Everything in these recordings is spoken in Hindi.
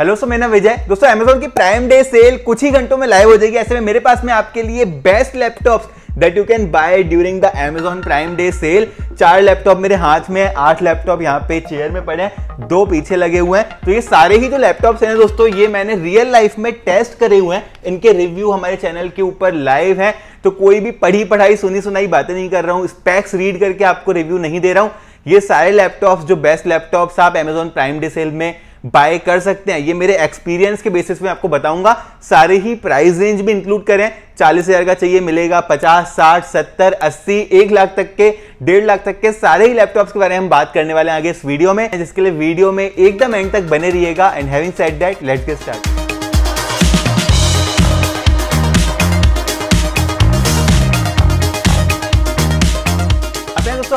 हेलो सो मेरा विजय दोस्तों अमेजोन की प्राइम डे सेल कुछ ही घंटों में लाइव हो जाएगी ऐसे में मेरे पास में आपके लिए best laptops that you can buy during the Amazon Prime Day sale चार लैपटॉप मेरे हाथ में है आठ लैपटॉप यहाँ पे चेयर में पड़े हैं दो पीछे लगे हुए हैं तो ये सारे ही जो लैपटॉप्स हैं दोस्तों ये मैंने रियल लाइफ में टेस्ट करे हुए हैं इनके रिव्यू हमारे चैनल के ऊपर लाइव है तो कोई भी पढ़ी पढ़ाई सुनी सुनाई बातें नहीं कर रहा हूँ स्पैक्स रीड करके आपको रिव्यू नहीं दे रहा हूँ ये सारे लैपटॉप्स जो बेस्ट लैपटॉप्स आप अमेजोन प्राइम डे सेल में बाय कर सकते हैं ये मेरे एक्सपीरियंस के बेसिस में आपको बताऊंगा सारे ही प्राइस रेंज भी इंक्लूड करें चालीस हजार का चाहिए मिलेगा पचास साठ सत्तर अस्सी एक लाख तक के डेढ़ लाख तक के सारे ही लैपटॉप्स के बारे में हम बात करने वाले हैं आगे इस वीडियो में जिसके लिए वीडियो में एकदम एंड तक बने रहिएगा and having set that let के स्टार्ट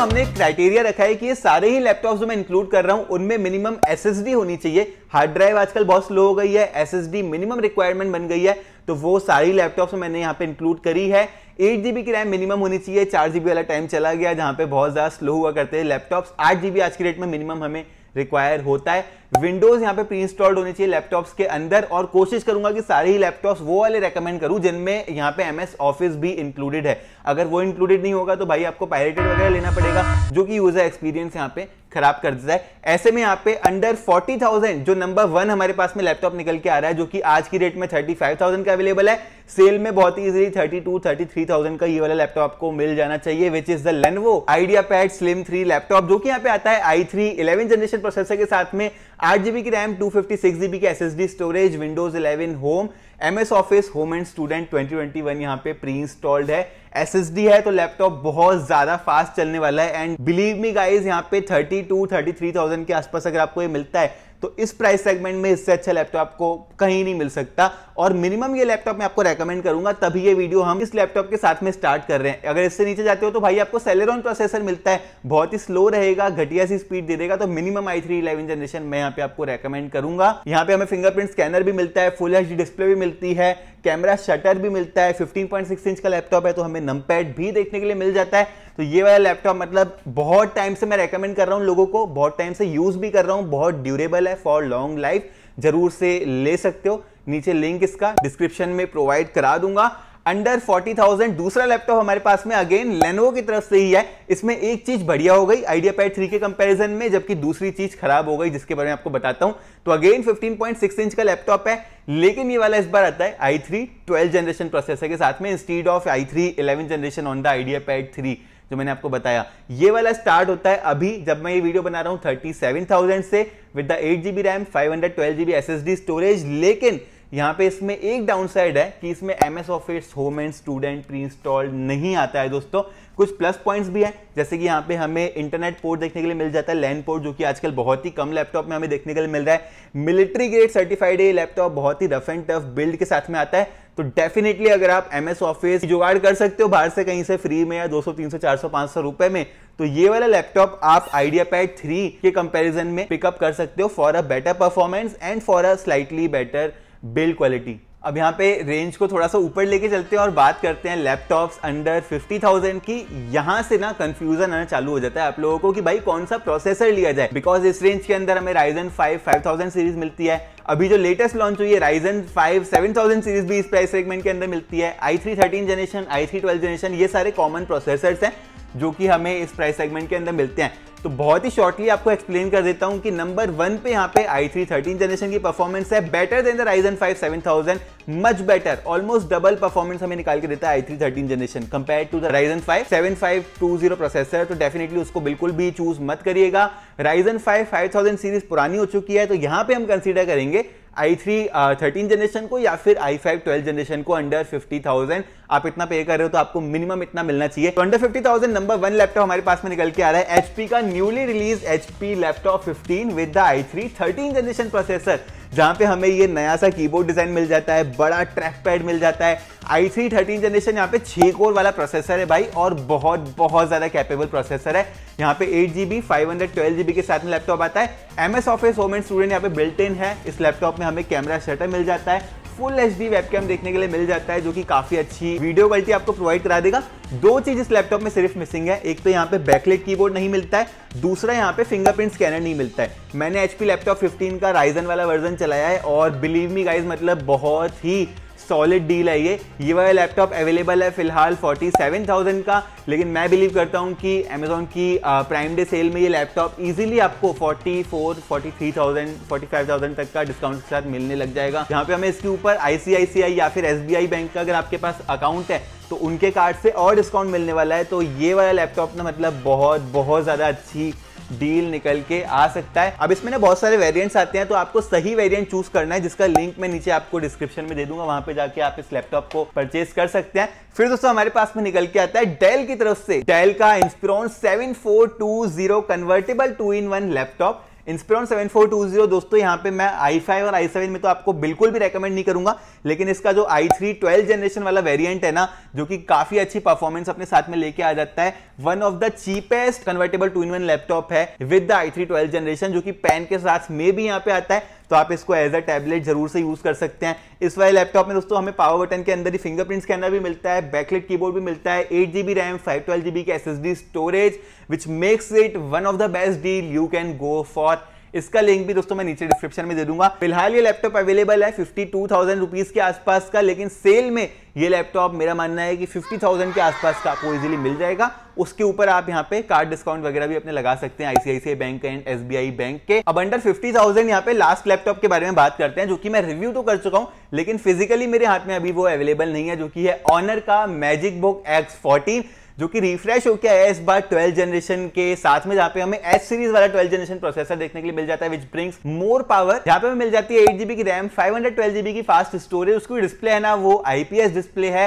हमने एक क्राइटेरिया रखा है कि ये सारे ही लैपटॉप जो मैं इंक्लूड कर रहा हूं उनमें मिनिमम एस होनी चाहिए हार्ड ड्राइव आजकल बहुत स्लो हो गई है एस मिनिमम रिक्वायरमेंट बन गई है तो वो सारी लैपटॉप्स मैंने यहाँ पे इंक्लूड करी है एट जीबी की रैम मिनिमम होनी चाहिए चार जीबी वाला टाइम चला गया जहाँ पे बहुत ज़्यादा स्लो हुआ करते हैं लैपटॉप्स आठ जीबी आज की डेट में मिनिमम हमें रिक्वायर होता है विंडोज यहाँ पे प्री इंस्टॉल्ड होने चाहिए लैपटॉप्स के अंदर और कोशिश करूंगा कि सारे ही लैपटॉप्स वो वाले रेकमेंड करूँ जिनमें यहाँ पे एम एस ऑफिस भी इंक्लूडेड है अगर वो इंक्लूडेड नहीं होगा तो भाई आपको पायरेटेड वगैरह लेना पड़ेगा जो कि यूजर एक्सपीरियंस यहाँ पे खराब कर देता है ऐसे में यहाँ पे अंडर 40,000 जो नंबर वन हमारे पास में लैपटॉप निकल के आ रहा है जो कि आज की रेट में 35,000 का अवेलेबल है सेल में बहुत ही इजीली 32, 33,000 का ये वाला लैपटॉप आपको मिल जाना चाहिए which is the Lenovo IdeaPad Slim three laptop जो कि यहाँ पे आता है i three eleven generation processor के साथ में आठ जीबी की RAM two fifty six GB की S storage Windows eleven Home M S Office Home and Student 2021 यहाँ पे प्री इंस्टॉल्ड है एस एस डी है तो लैपटॉप बहुत ज्यादा फास्ट चलने वाला है एंड बिलीव मी गाइज यहाँ पे thirty two thirty three thousand के आसपास अगर आपको ये मिलता है तो इस प्राइस सेगमेंट में इससे अच्छा लैपटॉप आपको कहीं नहीं मिल सकता और मिनिमम ये लैपटॉप मैं आपको रेकमेंड करूंगा तभी ये वीडियो हम इस लैपटॉप के साथ में स्टार्ट कर रहे हैं अगर इससे नीचे जाते हो तो भाई आपको सेलेरॉन प्रोसेसर मिलता है बहुत ही स्लो रहेगा घटिया सी स्पीड दे देगा तो minimum i three eleven generation मैं यहाँ पे आपको रेकमेंड करूंगा यहाँ पे हमें फिंगरप्रिंट स्कैनर भी मिलता है फुल एच डिस्प्ले भी मिलती है कैमरा शटर भी मिलता है 15.6 इंच का लैपटॉप है तो हमें नमपैड भी देखने के लिए मिल जाता है तो ये वाला लैपटॉप मतलब बहुत टाइम से मैं रेकमेंड कर रहा हूँ लोगों को बहुत टाइम से यूज़ भी कर रहा हूँ बहुत ड्यूरेबल है फॉर लॉन्ग लाइफ जरूर से ले सकते हो नीचे लिंक इसका डिस्क्रिप्शन में प्रोवाइड करा दूंगा अंडर 40,000 दूसरा लैपटॉप हमारे पास में अगेन लेनोवो की तरफ से ही है इसमें एक चीज बढ़िया हो गई आइडिया पैड थ्री के कंपैरिजन में जबकि दूसरी चीज खराब हो गई जिसके बारे में आपको बताता हूं तो अगेन 15.6 इंच का लैपटॉप है लेकिन ये वाला इस बार आता है i three twelve generation processor के साथ में instead of i three eleven generation on the IdeaPad three जो मैंने आपको बताया ये वाला स्टार्ट होता है अभी जब मैं ये वीडियो बना रहा हूं थर्टी सेवन थाउजेंड से with the eight GB RAM five hundred twelve GB S S D storage लेकिन यहाँ पे इसमें एक डाउनसाइड है कि इसमें M S Office Home and Student pre installed नहीं आता है दोस्तों कुछ प्लस पॉइंट्स भी हैं जैसे कि यहाँ पे हमें इंटरनेट पोर्ट देखने के लिए मिल जाता है लैंड पोर्ट जो कि आजकल बहुत ही कम लैपटॉप में हमें देखने के लिए मिल रहा है मिलिट्री ग्रेड सर्टिफाइड ये लैपटॉप बहुत ही रफ एंड टफ बिल्ड के साथ में आता है तो डेफिनेटली अगर आप एम एस ऑफिस जुगाड़ कर सकते हो बाहर से कहीं से फ्री में या 200, 300, 400, 500 रुपए में तो ये वाला लैपटॉप आप आइडिया पैड थ्री के कंपेरिजन में पिकअप कर सकते हो for a better performance and for a slightly better build quality अब यहाँ पे रेंज को थोड़ा सा ऊपर लेके चलते हैं और बात करते हैं लैपटॉप्स अंडर 50,000 की यहाँ से ना कंफ्यूजन आना चालू हो जाता है आप लोगों को कि भाई कौन सा प्रोसेसर लिया जाए बिकॉज इस रेंज के अंदर हमें राइजन 5 5000 सीरीज मिलती है अभी जो लेटेस्ट लॉन्च हुई है राइजन 5 7000 सीरीज भी इस प्राइस सेगमेंट के अंदर मिलती है i three thirteen generation i three twelve generation ये सारे कॉमन प्रोसेसर्स हैं जो कि हमें इस प्राइस सेगमेंट के अंदर मिलते हैं तो बहुत ही शॉर्टली आपको एक्सप्लेन कर देता हूँ कि नंबर वन पे यहाँ पे आई थ्री थर्टीन जनरेशन की परफॉर्मेंस है better than the Ryzen five seven thousand much better almost double performance हमें निकाल के देता है i three thirteen generation compare to the Ryzen five seven five two zero processor तो डेफिनेटली उसको बिल्कुल भी चूज मत करिएगा Ryzen five five thousand series पुरानी हो चुकी है तो यहाँ पे हम कंसिडर करेंगे आई थ्री थर्टीन जनरेशन को या फिर आई फाइव ट्वेल्व जनरेशन को अंडर फिफ्टी थाउजेंड आप इतना पे कर रहे हो तो आपको मिनिमम इतना मिलना चाहिए तो under fifty thousand number one laptop हमारे पास में निकल के आ रहा है एचपी का newly release HP laptop fifteen with the i three thirteen generation processor जहां पे हमें ये नया सा कीबोर्ड डिज़ाइन मिल जाता है बड़ा ट्रैक पैड मिल जाता है आई थ्री थर्टीन जनरेशन यहाँ पे छह कोर वाला प्रोसेसर है भाई और बहुत बहुत ज़्यादा कैपेबल प्रोसेसर है यहाँ पे eight GB five hundred twelve GB के साथ में लैपटॉप आता है M S Office Home and Student यहाँ पे बिल्ट इन है इस लैपटॉप में हमें कैमरा शटर मिल जाता है फुल एच डी वेबकैम देखने के लिए मिल जाता है जो कि काफी अच्छी वीडियो क्वालिटी आपको प्रोवाइड करा देगा दो चीज इस लैपटॉप में सिर्फ मिसिंग है एक तो यहाँ पे बैकलेट कीबोर्ड नहीं मिलता है दूसरा यहाँ पे फिंगरप्रिंट स्कैनर नहीं मिलता है मैंने एचपी लैपटॉप 15 का राइजन वाला वर्जन चलाया है और बिलीव मी गाइज मतलब बहुत ही सॉलिड डील है ये ये वाला लैपटॉप अवेलेबल है फिलहाल 47,000 का लेकिन मैं बिलीव करता हूँ कि अमेजोन की प्राइम डे सेल में ये लैपटॉप ईजिली आपको 44, 43,000, 45,000 तक का डिस्काउंट के साथ मिलने लग जाएगा यहाँ पे हमें इसके ऊपर आईसीआईसीआई या फिर एस बैंक का अगर आपके पास अकाउंट है तो उनके कार्ड से और डिस्काउंट मिलने वाला है तो ये वाला लैपटॉप ना मतलब बहुत बहुत ज़्यादा अच्छी डील निकल के आ सकता है अब इसमें ना बहुत सारे वेरियंट्स आते हैं तो आपको सही वेरियंट चूज करना है जिसका लिंक मैं नीचे आपको डिस्क्रिप्शन में दे दूंगा वहां पे जाके आप इस लैपटॉप को परचेज कर सकते हैं फिर दोस्तों हमारे पास में निकल के आता है डेल की तरफ से डेल का Inspiron seven four two zero convertible two in one laptop Inspiron 7420 दोस्तों यहाँ पे मैं i5 और i7 में तो आपको बिल्कुल भी रेकमेंड नहीं करूंगा लेकिन इसका जो i3 थ्री ट्वेल्व जनरेशन वाला वेरिएंट है ना जो कि काफी अच्छी परफॉर्मेंस अपने साथ में लेके आ जाता है one of the cheapest convertible two in one laptop है with the i three generation जो कि पेन के साथ में भी यहाँ पे आता है तो आप इसको एज अ टैबलेट जरूर से यूज़ कर सकते हैं इस वाले लैपटॉप में दोस्तों हमें पावर बटन के अंदर ही फिंगरप्रिंट स्कैनर भी मिलता है बैकलेट कीबोर्ड भी मिलता है eight G B RAM five twelve G की के S S D storage which makes it one of the best deal you can go for इसका लिंक भी दोस्तों मैं नीचे डिस्क्रिप्शन में दे दूंगा फिलहाल ये लैपटॉप अवेलेबल है फिफ्टी टू थाउजेंड रुपीज के आसपास का लेकिन सेल में ये लैपटॉप मेरा मानना है कि फिफ्टी थाउजेंड के आसपास का आपको इजीली मिल जाएगा उसके ऊपर आप यहाँ पे कार्ड डिस्काउंट वगैरह भी अपने लगा सकते हैं ICICI bank and SBI bank के अब अंडर फिफ्टी थाउजेंड यहाँ पे लास्ट लैपटॉप के बारे में बात करते हैं जो कि मैं रिव्यू तो कर चुका हूँ लेकिन फिजिकली मेरे हाथ में अभी वो अवेलेबल नहीं है जो कि है ऑनर का मैजिक बुक एक्स फोर्टीन जो कि रिफ्रेश होकर आया इस बार ट्वेल्थ जनरेशन के साथ में जहां पे हमें एस सीरीज वाला ट्वेल्थ जनरेशन प्रोसेसर देखने के लिए मिल जाता है विच ब्रिंग्स मोर पावर जहां पे हमें मिल जाती है एट जीबी की RAM five hundred twelve GB की फास्ट स्टोरेज उसकी डिस्प्ले है ना वो आईपीएस डिस्प्ले है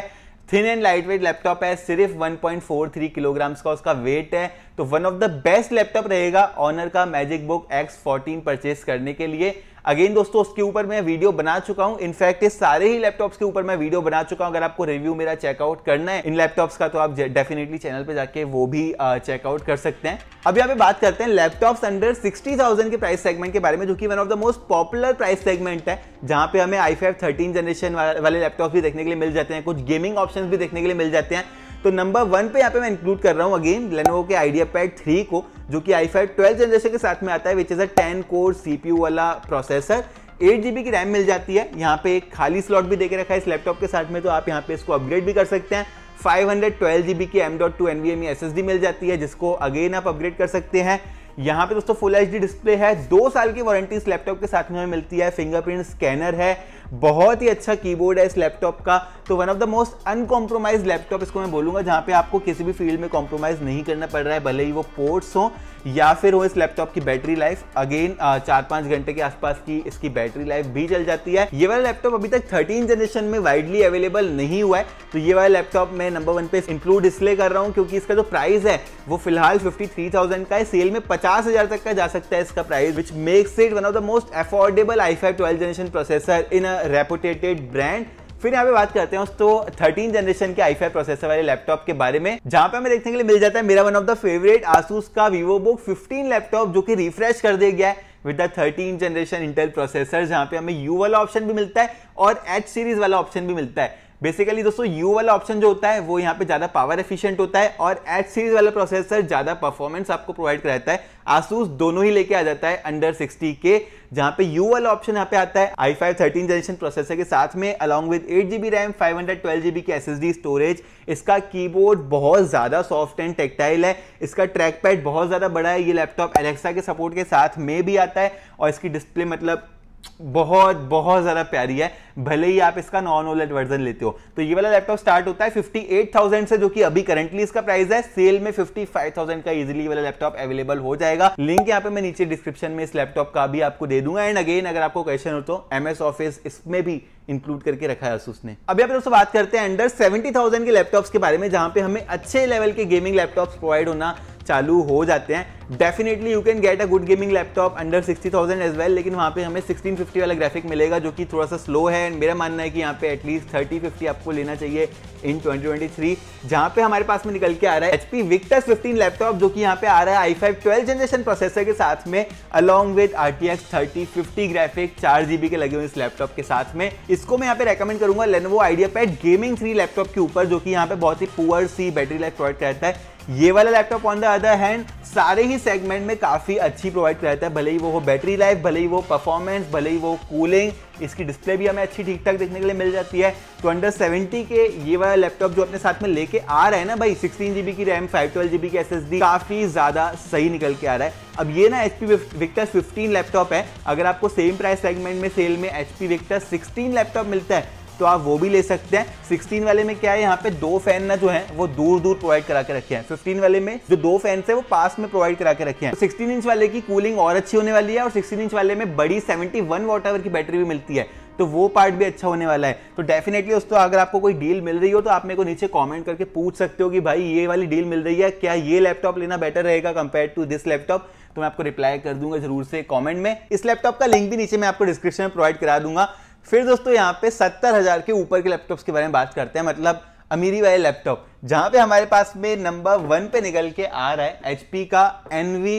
thin and light weight laptop है सिर्फ 1.43 किलोग्राम्स का उसका वेट है तो one of the best laptop रहेगा ऑनर का MagicBook X fourteen purchase करने के लिए अगेन दोस्तों उसके ऊपर मैं वीडियो बना चुका हूं इनफैक्ट इस सारे ही लैपटॉप्स के ऊपर मैं वीडियो बना चुका हूं अगर आपको रिव्यू मेरा चेकआउट करना है इन लैपटॉप्स का तो आप डेफिनेटली चैनल पर जाके वो भी चेकआउट कर सकते हैं अब यहाँ पे बात करते हैं लैपटॉप्स अंडर थाउजेंड के प्राइस सेगमेंट के बारे में जो कि one of the most popular price segment है जहां पे हमें आई फाइव थर्टीन जनरेशन वाले लैपटॉप भी देखने के लिए मिल जाते हैं कुछ गेमिंग ऑप्शन भी देखने के लिए मिल जाते हैं तो नंबर वन पे यहाँ पे मैं इंक्लूड कर रहा हूँ अगेन लेनोवो के आइडिया पैड थ्री को जो कि आई फाइव ट्वेल्थ जनरेशन के साथ में आता है which is a ten core C वाला प्रोसेसर एट जी की रैम मिल जाती है यहाँ पे एक खाली स्लॉट भी देके रखा है इस लैपटॉप के साथ में तो आप यहाँ पे इसको अपग्रेड भी कर सकते हैं फाइव हंड्रेड जी जीबी की M dot two N V M S S D मिल जाती है जिसको अगेन आप अपग्रेड कर सकते हैं यहाँ पे दोस्तों फुल एच डी डिस्प्ले है दो साल की वारंटी इस लैपटॉप के साथ में मिलती है फिंगरप्रिंट स्कैनर है बहुत ही अच्छा कीबोर्ड है इस लैपटॉप का तो one of the most uncompromise laptop इसको मैं बोलूंगा जहां पे आपको किसी भी फील्ड में कॉम्प्रोमाइज़ नहीं करना पड़ रहा है भले ही वो पोर्ट्स हो या फिर हो इस लैपटॉप की बैटरी लाइफ अगेन चार पांच घंटे के आसपास की इसकी बैटरी लाइफ भी चल जाती है ये वाला लैपटॉप अभी तक थर्टीन जनरेशन में वाइडली अवेलेबल नहीं हुआ है तो ये वाला लैपटॉप मैं नंबर वन पे इंक्लूड इसलिए कर रहा हूँ क्योंकि इसका जो प्राइस है वो फिलहाल फिफ्टी थ्री थाउजेंड का है सेल में पचास हजार तक का जा सकता है इसका price which makes it one of the most affordable i five twelve generation processor in a reputed brand फिर यहाँ पे बात करते हैं तो थर्टीन जनरेशन के आई प्रोसेसर वाले लैपटॉप के बारे में जहां पे हमें देखने के लिए मिल जाता है मेरा one of the favourite Asus का वीवो बुक फिफ्टीन लैपटॉप जो कि रिफ्रेश कर दिया गया है with the thirteen generation Intel processor जहां पे हमें यू वाला ऑप्शन भी मिलता है और एच सीरीज वाला ऑप्शन भी मिलता है बेसिकली दोस्तों यू वाला ऑप्शन जो होता है वो यहाँ पे ज़्यादा पावर एफिशिएंट होता है और एच सीरीज वाला प्रोसेसर ज़्यादा परफॉर्मेंस आपको प्रोवाइड कराता है आसूस दोनों ही लेके आ जाता है अंडर सिक्सटी के जहाँ पे यू वाला ऑप्शन यहाँ पे आता है i five thirteen generation processor के साथ में along with eight GB RAM five hundred twelve GB की डी स्टोरेज इसका कीबोर्ड बहुत ज़्यादा सॉफ्ट एंड टेक्टाइल है इसका ट्रैक पैड बहुत ज़्यादा बड़ा है ये लैपटॉप एलेक्सा के सपोर्ट के साथ में भी आता है और इसकी डिस्प्ले मतलब बहुत बहुत ज़्यादा प्यारी है भले ही आप इसका नॉन ओलेट वर्जन लेते हो तो ये वाला लैपटॉप स्टार्ट होता है 58,000 से जो कि अभी करंटली इसका प्राइस है सेल में 55,000 का इजीली वाला लैपटॉप अवेलेबल हो जाएगा लिंक यहाँ पे मैं नीचे डिस्क्रिप्शन में इस लैपटॉप का भी आपको दे दूंगा एंड अगेन अगर आपको क्वेश्चन हो तो एम ऑफिस इसमें भी इंक्लूड करके रखा है उसने अभी आप दोस्तों बात करते हैं अंडर सेवेंटी के लैपटॉप के बारे में जहां पे हमें अच्छे लेवल के गेमिंग लैपटॉप प्रोवाइड होना चालू हो जाते हैं definitely you can get a good gaming laptop under sixty thousand as well लेकिन वहाँ पे हमें सिक्सटीन फिफ्टी वाला ग्राफिक मिलेगा जो कि थोड़ा सा स्लो है एंड मेरा मानना है कि यहाँ पे एटलीस्ट थर्टी फिफ्टी आपको लेना चाहिए इन ट्वेंटी ट्वेंटी थ्री जहाँ पे हमारे पास में निकल के आ रहा है H P Victus fifteen laptop जो कि यहाँ पे आ रहा है i five twelve generation processor के साथ में along with R T X thirty fifty graphic चार जीबी के लगे हुए इस लैपटॉप के साथ में इसको मैं यहाँ पे रेकमेंड करूंगा Lenovo IdeaPad gaming three laptop के ऊपर जो कि यहाँ पे बहुत ही पुअर सी बैटरी लाइफ प्रोवाइड करता है ये वाला laptop on the other hand सारे ही सेगमेंट में काफ़ी अच्छी प्रोवाइड कराता है भले ही वो हो बैटरी लाइफ भले ही वो परफॉर्मेंस भले ही वो कूलिंग इसकी डिस्प्ले भी हमें अच्छी ठीक ठाक देखने के लिए मिल जाती है तो अंडर सेवेंटी के ये वाला लैपटॉप जो अपने साथ में लेके आ रहा है ना भाई सिक्सटीन जीबी की रैम फाइव ट्वेल्व जीबी की डी काफ़ी ज़्यादा सही निकल के आ रहा है अब ये ना H P Victor fifteen laptop है अगर आपको सेम प्राइस सेगमेंट में सेल में H P Victor sixteen laptop मिलता है तो आप वो भी ले सकते हैं सिक्सटीन वाले में क्या है यहाँ पे दो फैन ना जो है वो दूर दूर प्रोवाइड करा के रखे हैं फिफ्टीन वाले में जो दो फैन है वो पास में प्रोवाइड करा के रखे हैं सिक्सटीन इंच वाले की कूलिंग और अच्छी होने वाली है और सिक्सटीन इंच वाले में बड़ी सेवेंटी वन वॉट की बैटरी भी मिलती है तो वो पार्ट भी अच्छा होने वाला है तो डेफिनेटली दोस्तों अगर आपको कोई डील मिल रही हो तो आप मेरे को नीचे कमेंट करके पूछ सकते हो कि भाई ये वाली डील मिल रही है क्या ये लैपटॉप लेना बेटर रहेगा कंपेयर टू दिस लैपटॉप तो मैं आपको रिप्लाई कर दूंगा जरूर से कमेंट में इस लैपटॉप का लिंक भी नीचे मैं आपको डिस्क्रिप्शन में प्रोवाइड करा दूंगा फिर दोस्तों यहाँ पे सत्तर हज़ार के ऊपर के लैपटॉप्स के बारे में बात करते हैं मतलब अमीरी वाले लैपटॉप जहाँ पे हमारे पास में नंबर वन पे निकल के आ रहा है एच का एन वी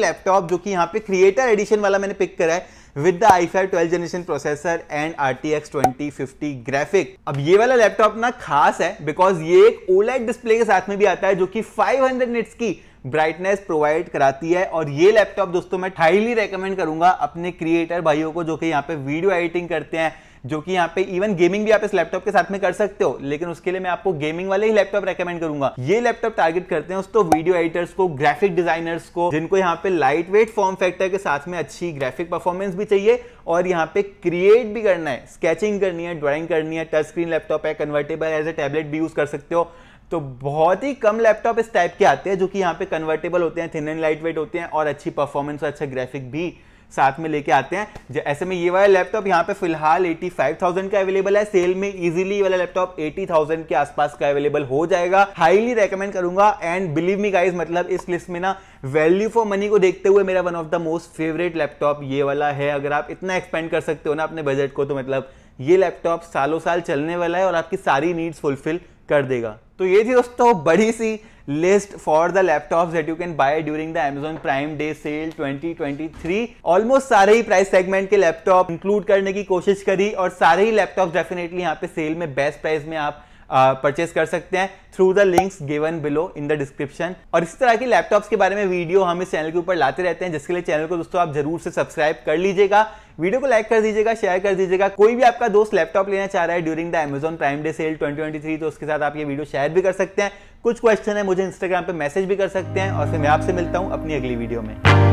लैपटॉप जो कि यहाँ पे क्रिएटर एडिशन वाला मैंने पिक करा है with the i five twelve generation processor and R T X twenty fifty graphic अब ये वाला लैपटॉप ना खास है बिकॉज ये एक ओलेट डिस्प्ले के साथ में भी आता है जो कि फाइव हंड्रेड निट्स की ब्राइटनेस प्रोवाइड कराती है और ये लैपटॉप दोस्तों मैं हाईली रेकमेंड करूंगा अपने क्रिएटर भाइयों को जो कि यहाँ पे वीडियो एडिटिंग करते हैं जो कि यहाँ पे इवन गेमिंग भी आप इस लैपटॉप के साथ में कर सकते हो लेकिन उसके लिए मैं आपको गेमिंग वाले ही लैपटॉप रेकमेंड करूंगा ये लैपटॉप टारगेट करते हैं दोस्तों वीडियो एडिटर्स को ग्राफिक डिजाइनर्स को जिनको यहाँ पे लाइट वेट फॉर्म फैक्टर के साथ में अच्छी ग्राफिक परफॉर्मेंस भी चाहिए और यहाँ पे क्रिएट भी करना है स्केचिंग करनी है ड्रॉइंग करनी है टच स्क्रीन लैपटॉप है कन्वर्टेबल एज ए टैबलेट भी यूज कर सकते हो तो बहुत ही कम लैपटॉप इस टाइप के आते हैं जो कि यहाँ पे कन्वर्टेबल होते हैं थिन एंड लाइट वेट होते हैं और अच्छी परफॉर्मेंस और अच्छा ग्राफिक भी साथ में लेके आते हैं ऐसे में ये वाला लैपटॉप यहाँ पे फिलहाल 85,000 का अवेलेबल है सेल में इजीली वाला लैपटॉप 80,000 के आसपास का अवेलेबल हो जाएगा हाईली रेकमेंड करूंगा एंड बिलीव मी गाइज मतलब इस लिस्ट में ना वैल्यू फॉर मनी को देखते हुए मेरा one of the most favourite laptop ये वाला है अगर आप इतना एक्सपेंड कर सकते हो ना अपने बजट को तो मतलब ये लैपटॉप सालों साल चलने वाला है और आपकी सारी नीड्स फुलफिल कर देगा तो ये थी दोस्तों बड़ी सी list for the laptops that you can buy during the Amazon Prime Day Sale 2023 almost सारे ही प्राइस सेगमेंट के लैपटॉप इंक्लूड करने की कोशिश करी और सारे ही लैपटॉप डेफिनेटली यहाँ पे सेल में बेस्ट प्राइस में आप परचेज uh, कर सकते हैं through the links given below in the description और इस तरह की लैपटॉप्स के बारे में वीडियो हम इस चैनल के ऊपर लाते रहते हैं जिसके लिए चैनल को दोस्तों आप जरूर से सब्सक्राइब कर लीजिएगा वीडियो को लाइक कर दीजिएगा शेयर कर दीजिएगा कोई भी आपका दोस्त लैपटॉप लेना चाह रहा है during the Amazon Prime Day sale 2023 तो उसके साथ आप ये वीडियो शेयर भी कर सकते हैं कुछ क्वेश्चन है मुझे इंस्टाग्राम पे मैसेज भी कर सकते हैं और फिर मैं आपसे मिलता हूँ अपनी अगली वीडियो में